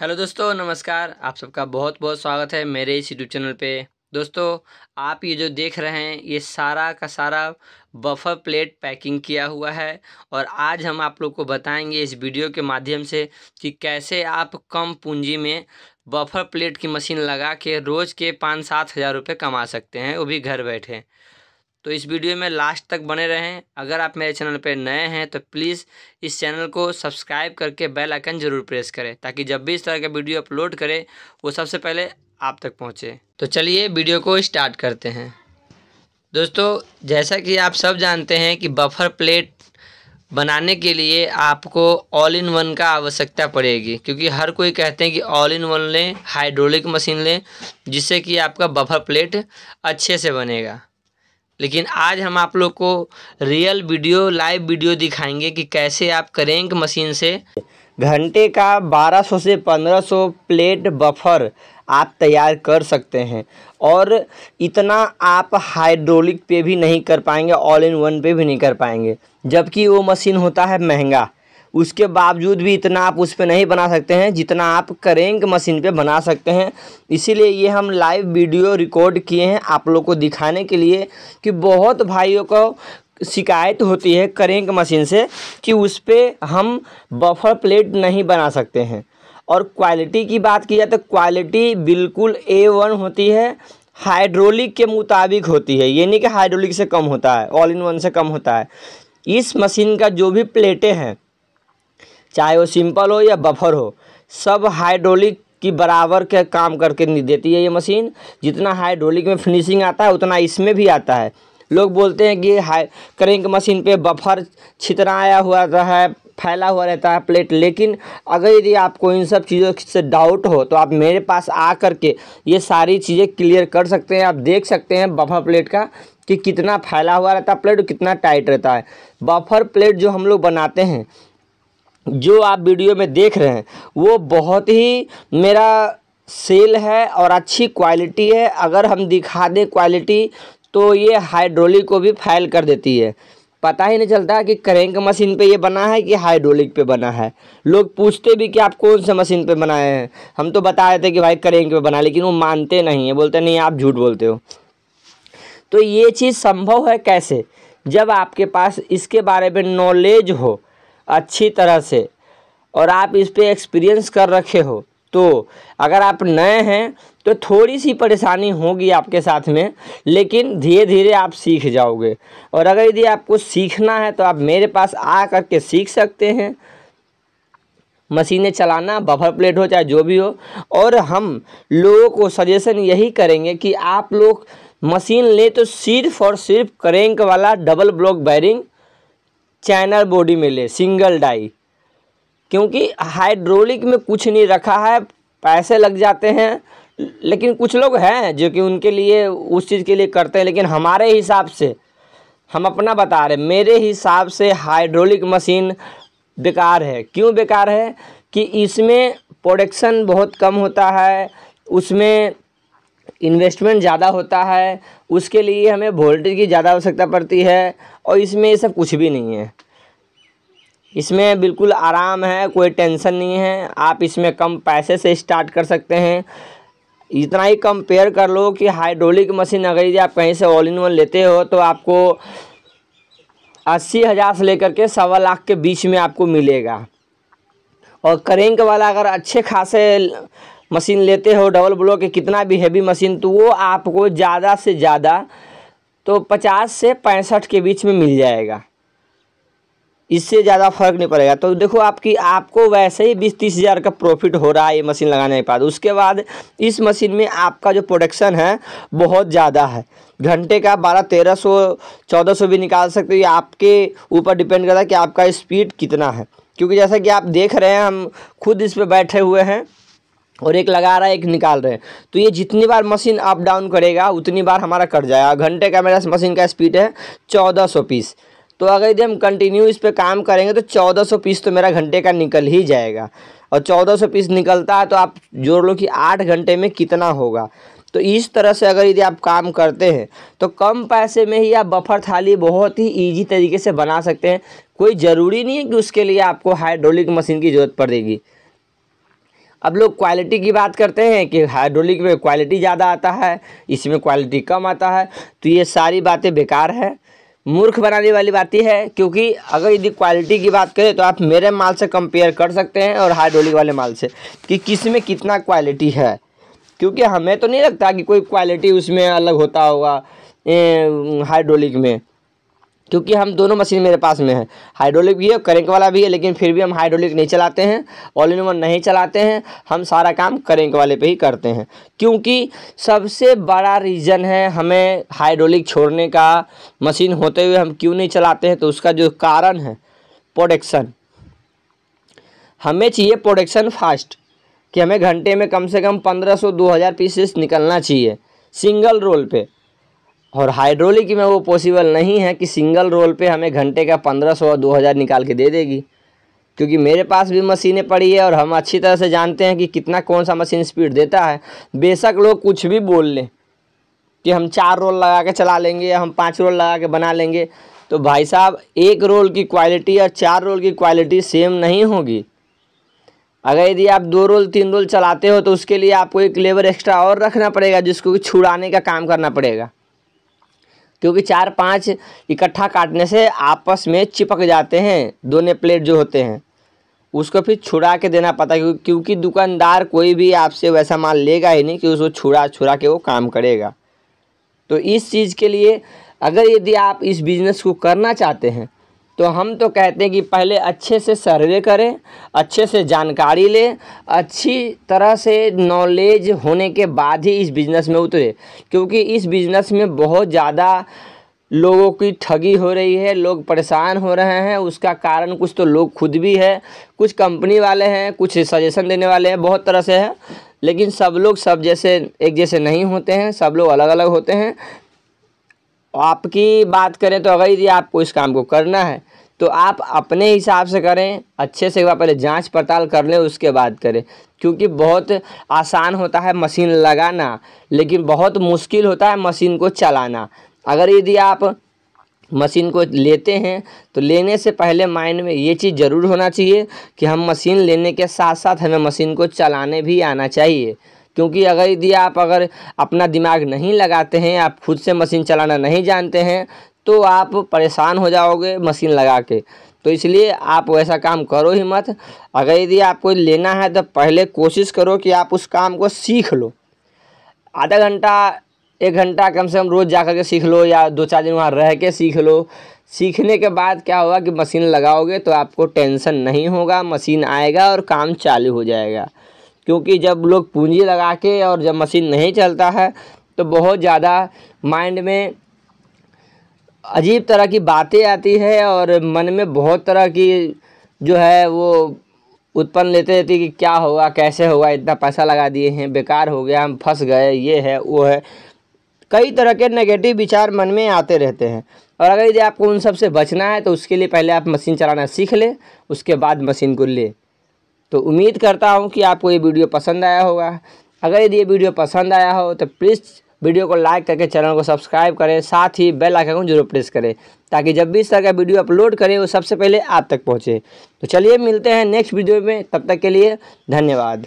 hello दोस्तों नमस्कार आप सबका बहुत बहुत स्वागत है मेरे इस यूट्यूब चैनल पे दोस्तों आप ये जो देख रहे हैं ये सारा का सारा बफर प्लेट पैकिंग किया हुआ है और आज हम आप लोग को बताएंगे इस वीडियो के माध्यम से कि कैसे आप कम पूंजी में बफर प्लेट की मशीन लगा के रोज़ के पाँच सात हज़ार रुपये कमा सकते हैं वो भी घर बैठे तो इस वीडियो में लास्ट तक बने रहें अगर आप मेरे चैनल पर नए हैं तो प्लीज़ इस चैनल को सब्सक्राइब करके बेल आइकन ज़रूर प्रेस करें ताकि जब भी इस तरह का वीडियो अपलोड करें वो सबसे पहले आप तक पहुँचे तो चलिए वीडियो को स्टार्ट करते हैं दोस्तों जैसा कि आप सब जानते हैं कि बफर प्लेट बनाने के लिए आपको ऑल इन वन का आवश्यकता पड़ेगी क्योंकि हर कोई कहते हैं कि ऑल इन वन लें हाइड्रोलिक मशीन लें जिससे कि आपका बफर प्लेट अच्छे से बनेगा लेकिन आज हम आप लोग को रियल वीडियो लाइव वीडियो दिखाएंगे कि कैसे आप करेंक मशीन से घंटे का 1200 से 1500 प्लेट बफर आप तैयार कर सकते हैं और इतना आप हाइड्रोलिक पे भी नहीं कर पाएंगे ऑल इन वन पे भी नहीं कर पाएंगे जबकि वो मशीन होता है महंगा उसके बावजूद भी इतना आप उस पर नहीं बना सकते हैं जितना आप करेंग मशीन पे बना सकते हैं इसीलिए ये हम लाइव वीडियो रिकॉर्ड किए हैं आप लोग को दिखाने के लिए कि बहुत भाइयों को शिकायत होती है करेंग मशीन से कि उस पर हम बफर प्लेट नहीं बना सकते हैं और क्वालिटी की बात की जाए तो क्वालिटी बिल्कुल ए वन होती है हाइड्रोलिक के मुताबिक होती है ये नहीं कि हाइड्रोलिक से कम होता है ऑल इन वन से कम होता है इस मशीन का जो भी प्लेटें हैं चाहे वो सिंपल हो या बफर हो सब हाइड्रोलिक की बराबर के काम करके देती है ये मशीन जितना हाइड्रोलिक में फिनिशिंग आता है उतना इसमें भी आता है लोग बोलते हैं कि हाई करेंक मशीन पे बफर छितराया हुआ रहता है फैला हुआ रहता है प्लेट लेकिन अगर यदि आपको इन सब चीज़ों से डाउट हो तो आप मेरे पास आ कर के ये सारी चीज़ें क्लियर कर सकते हैं आप देख सकते हैं बफर प्लेट का कि कितना फैला हुआ रहता है प्लेट और कितना टाइट रहता है बफर प्लेट जो हम लोग बनाते हैं जो आप वीडियो में देख रहे हैं वो बहुत ही मेरा सेल है और अच्छी क्वालिटी है अगर हम दिखा दें क्वालिटी तो ये हाइड्रोलिक को भी फैल कर देती है पता ही नहीं चलता कि करेंक मशीन पे ये बना है कि हाइड्रोलिक पे बना है लोग पूछते भी कि आप कौन से मशीन पे बनाए हैं हम तो बता थे कि भाई करेंक पे बना लेकिन वो मानते नहीं है बोलते नहीं आप झूठ बोलते हो तो ये चीज़ संभव है कैसे जब आपके पास इसके बारे में नॉलेज हो अच्छी तरह से और आप इस पर एक्सपीरियंस कर रखे हो तो अगर आप नए हैं तो थोड़ी सी परेशानी होगी आपके साथ में लेकिन धीरे धीरे आप सीख जाओगे और अगर यदि आपको सीखना है तो आप मेरे पास आ कर के सीख सकते हैं मशीनें चलाना बफर प्लेट हो चाहे जो भी हो और हम लोगों को सजेशन यही करेंगे कि आप लोग मशीन ले तो सिर्फ और सिर्फ करेंक वाला double block bearing channel body में ले सिंगल डाई क्योंकि हाइड्रोलिक में कुछ नहीं रखा है पैसे लग जाते हैं लेकिन कुछ लोग हैं जो कि उनके लिए उस चीज़ के लिए करते हैं लेकिन हमारे हिसाब से हम अपना बता रहे मेरे हिसाब से हाइड्रोलिक मशीन बेकार है क्यों बेकार है कि इसमें प्रोडक्शन बहुत कम होता है उसमें इन्वेस्टमेंट ज़्यादा होता है उसके लिए हमें वोल्टेज की ज़्यादा आवश्यकता पड़ती है और इसमें ये सब कुछ भी नहीं है इसमें बिल्कुल आराम है कोई टेंशन नहीं है आप इसमें कम पैसे से स्टार्ट कर सकते हैं इतना ही कंपेयर कर लो कि हाइड्रोलिक मशीन अगर यदि आप कहीं से ऑल इन वन लेते हो तो आपको अस्सी हज़ार से लेकर के सवा लाख के बीच में आपको मिलेगा और करेंक वाला अगर अच्छे खासे मशीन लेते हो डबल ब्लॉक के कितना भी हैवी मशीन तो वो आपको ज़्यादा से ज़्यादा तो पचास से पैंसठ के बीच में मिल जाएगा इससे ज़्यादा फर्क नहीं पड़ेगा तो देखो आपकी आपको वैसे ही बीस तीस हज़ार का प्रॉफिट हो रहा है ये मशीन लगाने के बाद उसके बाद इस मशीन में आपका जो प्रोडक्शन है बहुत ज़्यादा है घंटे का बारह तेरह सौ चौदह सौ भी निकाल सकते हो ये आपके ऊपर डिपेंड करता है कि आपका स्पीड कितना है क्योंकि जैसा कि आप देख रहे हैं हम खुद इस पर बैठे हुए हैं और एक लगा रहा है एक निकाल रहे हैं तो ये जितनी बार मशीन अप डाउन करेगा उतनी बार हमारा कट जाएगा घंटे का मेरा मशीन का स्पीड है चौदह सौ पीस तो अगर यदि हम कंटिन्यू इस पर काम करेंगे तो चौदह सौ पीस तो मेरा घंटे का निकल ही जाएगा और चौदह सौ पीस निकलता है तो आप जोड़ लो कि आठ घंटे में कितना होगा तो इस तरह से अगर यदि आप काम करते हैं तो कम पैसे में ही आप बफर थाली बहुत ही ईजी तरीके से बना सकते हैं कोई ज़रूरी नहीं है कि उसके लिए आपको हाइड्रोलिक मशीन की ज़रूरत पड़ेगी अब लोग क्वालिटी की बात करते हैं कि हाइड्रोलिक में क्वालिटी ज़्यादा आता है इसमें क्वालिटी कम आता है तो ये सारी बातें बेकार है मूर्ख बनाने वाली बात यह है क्योंकि अगर यदि क्वालिटी की बात करें तो आप मेरे माल से कंपेयर कर सकते हैं और हाइड्रोलिक वाले माल से कि किस में कितना क्वालिटी है क्योंकि हमें तो नहीं लगता कि कोई क्वालिटी उसमें अलग होता होगा हाइड्रोलिक में क्योंकि हम दोनों मशीन मेरे पास में है हाइड्रोलिक भी है करेंट वाला भी है लेकिन फिर भी हम हाइड्रोलिक नहीं चलाते हैं ऑल इन वन नहीं चलाते हैं हम सारा काम करेंट वाले पे ही करते हैं क्योंकि सबसे बड़ा रीज़न है हमें हाइड्रोलिक छोड़ने का मशीन होते हुए हम क्यों नहीं चलाते हैं तो उसका जो कारण है प्रोडक्शन हमें चाहिए प्रोडक्शन फास्ट कि हमें घंटे में कम से कम पंद्रह सौ दो हज़ार पीसेस निकलना चाहिए सिंगल रोल पर और हाइड्रोलिक में वो पॉसिबल नहीं है कि सिंगल रोल पे हमें घंटे का पंद्रह सौ और दो हज़ार निकाल के दे देगी क्योंकि मेरे पास भी मशीनें पड़ी है और हम अच्छी तरह से जानते हैं कि कितना कौन सा मशीन स्पीड देता है बेशक लोग कुछ भी बोल लें कि हम चार रोल लगा के चला लेंगे या हम पाँच रोल लगा के बना लेंगे तो भाई साहब एक रोल की क्वालिटी और चार रोल की क्वालिटी सेम नहीं होगी अगर यदि आप दो रोल तीन रोल चलाते हो तो उसके लिए आपको एक लेबर एक्स्ट्रा और रखना पड़ेगा जिसको छुड़ाने का काम करना पड़ेगा क्योंकि चार पाँच इकट्ठा काटने से आपस में चिपक जाते हैं दोनों प्लेट जो होते हैं उसको फिर छुड़ा के देना पड़ता है क्योंकि दुकानदार कोई भी आपसे वैसा माल लेगा ही नहीं कि उसको छुड़ा छुड़ा के वो काम करेगा तो इस चीज़ के लिए अगर यदि आप इस बिज़नेस को करना चाहते हैं तो हम तो कहते हैं कि पहले अच्छे से सर्वे करें अच्छे से जानकारी लें अच्छी तरह से नॉलेज होने के बाद ही इस बिज़नेस में उतरे क्योंकि इस बिज़नेस में बहुत ज़्यादा लोगों की ठगी हो रही है लोग परेशान हो रहे हैं उसका कारण कुछ तो लोग खुद भी है कुछ कंपनी वाले हैं कुछ सजेशन देने वाले हैं बहुत तरह से है लेकिन सब लोग सब जैसे एक जैसे नहीं होते हैं सब लोग अलग अलग होते हैं तो आपकी बात करें तो अगर यदि आपको इस काम को करना है तो आप अपने हिसाब से करें अच्छे से एक बार पहले जांच पड़ताल कर लें उसके बाद करें क्योंकि बहुत आसान होता है मशीन लगाना लेकिन बहुत मुश्किल होता है मशीन को चलाना अगर यदि आप मशीन को लेते हैं तो लेने से पहले माइंड में ये चीज़ ज़रूर होना चाहिए कि हम मशीन लेने के साथ साथ हमें मशीन को चलाने भी आना चाहिए क्योंकि अगर यदि आप अगर अपना दिमाग नहीं लगाते हैं आप खुद से मशीन चलाना नहीं जानते हैं तो आप परेशान हो जाओगे मशीन लगा के तो इसलिए आप वैसा काम करो ही मत अगर यदि आपको लेना है तो पहले कोशिश करो कि आप उस काम को सीख लो आधा घंटा एक घंटा कम से कम रोज़ जा कर के सीख लो या दो चार दिन वहाँ रह के सीख लो सीखने के बाद क्या होगा कि मशीन लगाओगे तो आपको टेंशन नहीं होगा मशीन आएगा और काम चालू हो जाएगा क्योंकि जब लोग पूंजी लगा के और जब मशीन नहीं चलता है तो बहुत ज़्यादा माइंड में अजीब तरह की बातें आती है और मन में बहुत तरह की जो है वो उत्पन्न लेते रहती कि क्या होगा कैसे होगा इतना पैसा लगा दिए हैं बेकार हो गया हम फंस गए ये है वो है कई तरह के नेगेटिव विचार मन में आते रहते हैं और अगर यदि आपको उन सब से बचना है तो उसके लिए पहले आप मशीन चलाना सीख लें उसके बाद मशीन को लें तो उम्मीद करता हूँ कि आपको ये वीडियो पसंद आया होगा अगर यदि ये वीडियो पसंद आया हो तो प्लीज़ वीडियो को लाइक करके चैनल को सब्सक्राइब करें साथ ही बेल आइकन को जरूर प्रेस करें ताकि जब भी इस तरह का वीडियो अपलोड करें वो सबसे पहले आप तक पहुँचे तो चलिए मिलते हैं नेक्स्ट वीडियो में तब तक के लिए धन्यवाद